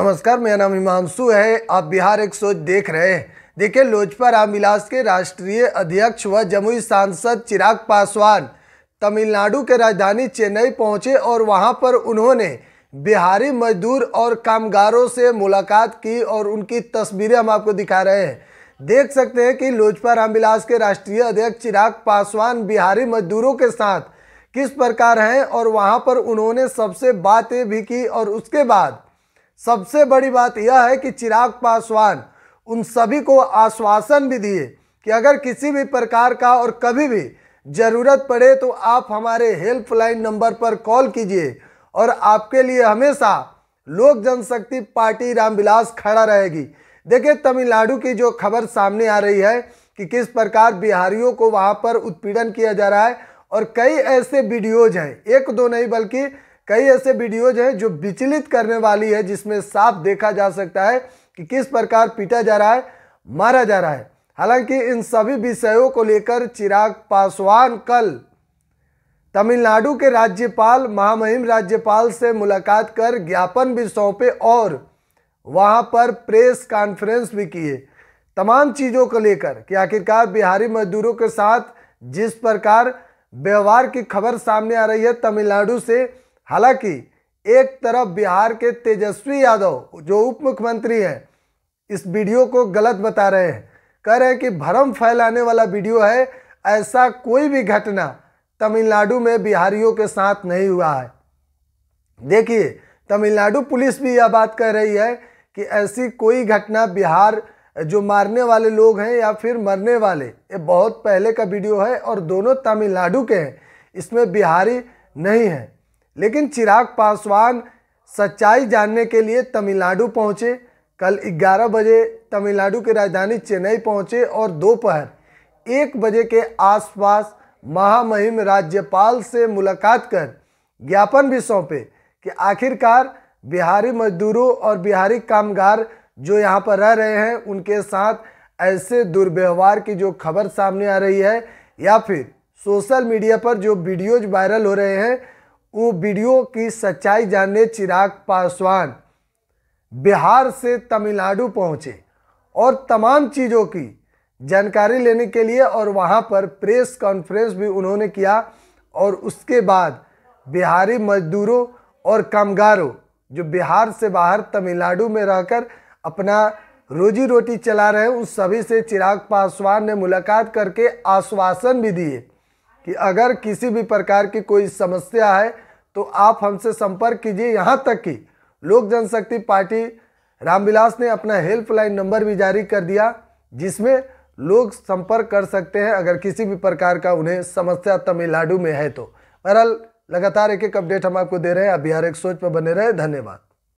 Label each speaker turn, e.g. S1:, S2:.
S1: नमस्कार मेरा नाम हिमांशु है आप बिहार एक सोच देख रहे हैं देखिए लोजपा रामविलास के राष्ट्रीय अध्यक्ष व जमुई सांसद चिराग पासवान तमिलनाडु के राजधानी चेन्नई पहुंचे और वहां पर उन्होंने बिहारी मजदूर और कामगारों से मुलाकात की और उनकी तस्वीरें हम आपको दिखा रहे हैं देख सकते हैं कि लोजपा रामविलास के राष्ट्रीय अध्यक्ष चिराग पासवान बिहारी मजदूरों के साथ किस प्रकार हैं और वहाँ पर उन्होंने सबसे बातें भी की और उसके बाद सबसे बड़ी बात यह है कि चिराग पासवान उन सभी को आश्वासन भी दिए कि अगर किसी भी प्रकार का और कभी भी ज़रूरत पड़े तो आप हमारे हेल्पलाइन नंबर पर कॉल कीजिए और आपके लिए हमेशा लोक जनशक्ति पार्टी रामविलास खड़ा रहेगी देखिए तमिलनाडु की जो खबर सामने आ रही है कि किस प्रकार बिहारियों को वहाँ पर उत्पीड़न किया जा रहा है और कई ऐसे वीडियोज हैं एक दो नहीं बल्कि कई ऐसे वीडियोज हैं जो विचलित करने वाली है जिसमें साफ देखा जा सकता है कि किस प्रकार पीटा जा रहा है मारा जा रहा है हालांकि इन सभी विषयों को लेकर चिराग पासवान कल तमिलनाडु के राज्यपाल महामहिम राज्यपाल से मुलाकात कर ज्ञापन भी सौंपे और वहां पर प्रेस कॉन्फ्रेंस भी किए तमाम चीज़ों को लेकर कि आखिरकार बिहारी मजदूरों के साथ जिस प्रकार व्यवहार की खबर सामने आ रही है तमिलनाडु से हालांकि एक तरफ बिहार के तेजस्वी यादव जो उप मुख्यमंत्री हैं इस वीडियो को गलत बता रहे हैं कह रहे हैं कि भ्रम फैलाने वाला वीडियो है ऐसा कोई भी घटना तमिलनाडु में बिहारियों के साथ नहीं हुआ है देखिए तमिलनाडु पुलिस भी यह बात कह रही है कि ऐसी कोई घटना बिहार जो मारने वाले लोग हैं या फिर मरने वाले ये बहुत पहले का वीडियो है और दोनों तमिलनाडु के हैं इसमें बिहारी नहीं हैं लेकिन चिराग पासवान सच्चाई जानने के लिए तमिलनाडु पहुंचे कल 11 बजे तमिलनाडु की राजधानी चेन्नई पहुंचे और दोपहर एक बजे के आसपास महामहिम राज्यपाल से मुलाकात कर ज्ञापन भी सौंपे कि आखिरकार बिहारी मजदूरों और बिहारी कामगार जो यहाँ पर रह रहे हैं उनके साथ ऐसे दुर्व्यवहार की जो खबर सामने आ रही है या फिर सोशल मीडिया पर जो वीडियोज वायरल हो रहे हैं वो वीडियो की सच्चाई जानने चिराग पासवान बिहार से तमिलनाडु पहुंचे और तमाम चीज़ों की जानकारी लेने के लिए और वहां पर प्रेस कॉन्फ्रेंस भी उन्होंने किया और उसके बाद बिहारी मजदूरों और कामगारों जो बिहार से बाहर तमिलनाडु में रहकर अपना रोजी रोटी चला रहे हैं उन सभी से चिराग पासवान ने मुलाकात करके आश्वासन भी दिए कि अगर किसी भी प्रकार की कोई समस्या है तो आप हमसे संपर्क कीजिए यहाँ तक कि लोक जनशक्ति पार्टी रामविलास ने अपना हेल्पलाइन नंबर भी जारी कर दिया जिसमें लोग संपर्क कर सकते हैं अगर किसी भी प्रकार का उन्हें समस्या तमिलनाडु में है तो बहरहाल लगातार एक एक अपडेट हम आपको दे रहे हैं आप बिहार एक सोच पर बने रहे धन्यवाद